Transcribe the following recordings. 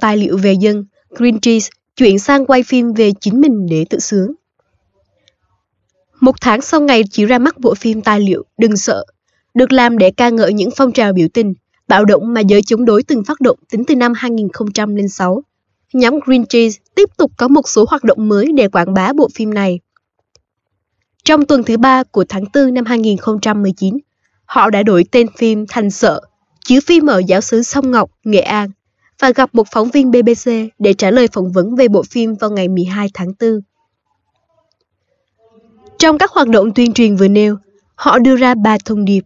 tài liệu về dân, Green Trees chuyển sang quay phim về chính mình để tự sướng. Một tháng sau ngày chỉ ra mắt bộ phim tài liệu Đừng Sợ, được làm để ca ngợi những phong trào biểu tình, bạo động mà giới chống đối từng phát động tính từ năm 2006. Nhóm Green Trees tiếp tục có một số hoạt động mới để quảng bá bộ phim này. Trong tuần thứ ba của tháng 4 năm 2019, họ đã đổi tên phim thành Sợ, chiếu phim ở giáo sứ Sông Ngọc, Nghệ An và gặp một phóng viên BBC để trả lời phỏng vấn về bộ phim vào ngày 12 tháng 4. Trong các hoạt động tuyên truyền vừa nêu, họ đưa ra ba thông điệp.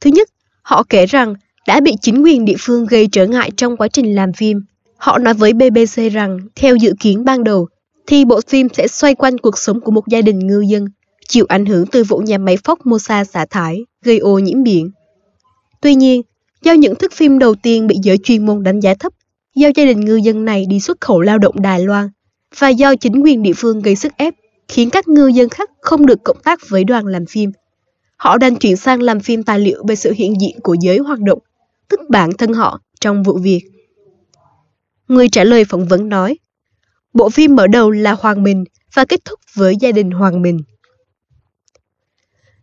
Thứ nhất, họ kể rằng đã bị chính quyền địa phương gây trở ngại trong quá trình làm phim. Họ nói với BBC rằng, theo dự kiến ban đầu, thì bộ phim sẽ xoay quanh cuộc sống của một gia đình ngư dân chịu ảnh hưởng từ vụ nhà máy Phóc Mosa xả thải gây ô nhiễm biển. Tuy nhiên, do những thước phim đầu tiên bị giới chuyên môn đánh giá thấp, do gia đình ngư dân này đi xuất khẩu lao động Đài Loan và do chính quyền địa phương gây sức ép khiến các ngư dân khác không được cộng tác với đoàn làm phim. Họ đành chuyển sang làm phim tài liệu về sự hiện diện của giới hoạt động, tức bản thân họ trong vụ việc. Người trả lời phỏng vấn nói, bộ phim mở đầu là Hoàng Minh và kết thúc với gia đình Hoàng Minh.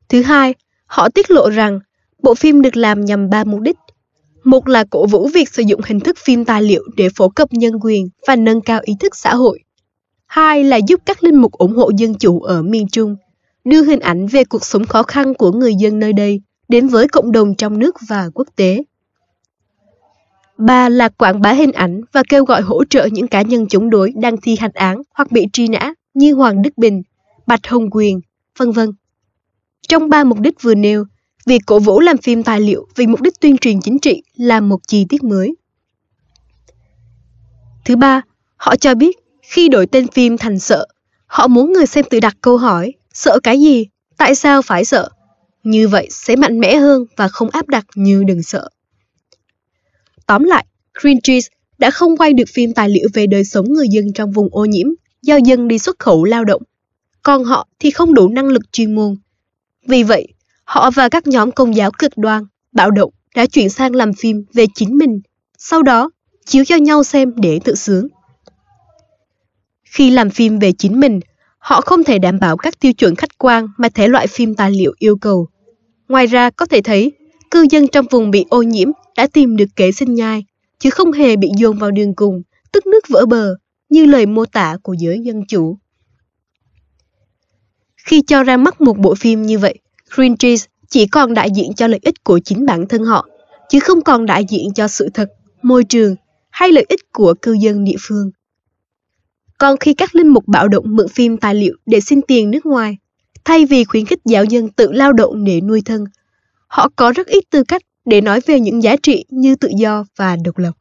Thứ hai, họ tiết lộ rằng bộ phim được làm nhằm ba mục đích một là cổ vũ việc sử dụng hình thức phim tài liệu để phổ cập nhân quyền và nâng cao ý thức xã hội. Hai là giúp các linh mục ủng hộ dân chủ ở miền Trung, đưa hình ảnh về cuộc sống khó khăn của người dân nơi đây đến với cộng đồng trong nước và quốc tế. Ba là quảng bá hình ảnh và kêu gọi hỗ trợ những cá nhân chống đối đang thi hành án hoặc bị truy nã như Hoàng Đức Bình, Bạch Hồng Quyền, vân vân. Trong ba mục đích vừa nêu, Việc cổ vũ làm phim tài liệu vì mục đích tuyên truyền chính trị là một chi tiết mới. Thứ ba, họ cho biết khi đổi tên phim thành sợ, họ muốn người xem tự đặt câu hỏi sợ cái gì, tại sao phải sợ. Như vậy sẽ mạnh mẽ hơn và không áp đặt như đừng sợ. Tóm lại, Green Trees đã không quay được phim tài liệu về đời sống người dân trong vùng ô nhiễm do dân đi xuất khẩu lao động. Còn họ thì không đủ năng lực chuyên môn. Vì vậy, Họ và các nhóm công giáo cực đoan, bạo động đã chuyển sang làm phim về chính mình, sau đó chiếu cho nhau xem để tự sướng. Khi làm phim về chính mình, họ không thể đảm bảo các tiêu chuẩn khách quan mà thể loại phim tài liệu yêu cầu. Ngoài ra có thể thấy, cư dân trong vùng bị ô nhiễm đã tìm được kế sinh nhai, chứ không hề bị dồn vào đường cùng, tức nước vỡ bờ, như lời mô tả của giới dân chủ. Khi cho ra mắt một bộ phim như vậy, Green Trees chỉ còn đại diện cho lợi ích của chính bản thân họ, chứ không còn đại diện cho sự thật, môi trường hay lợi ích của cư dân địa phương. Còn khi các linh mục bạo động mượn phim tài liệu để xin tiền nước ngoài, thay vì khuyến khích giáo dân tự lao động để nuôi thân, họ có rất ít tư cách để nói về những giá trị như tự do và độc lập.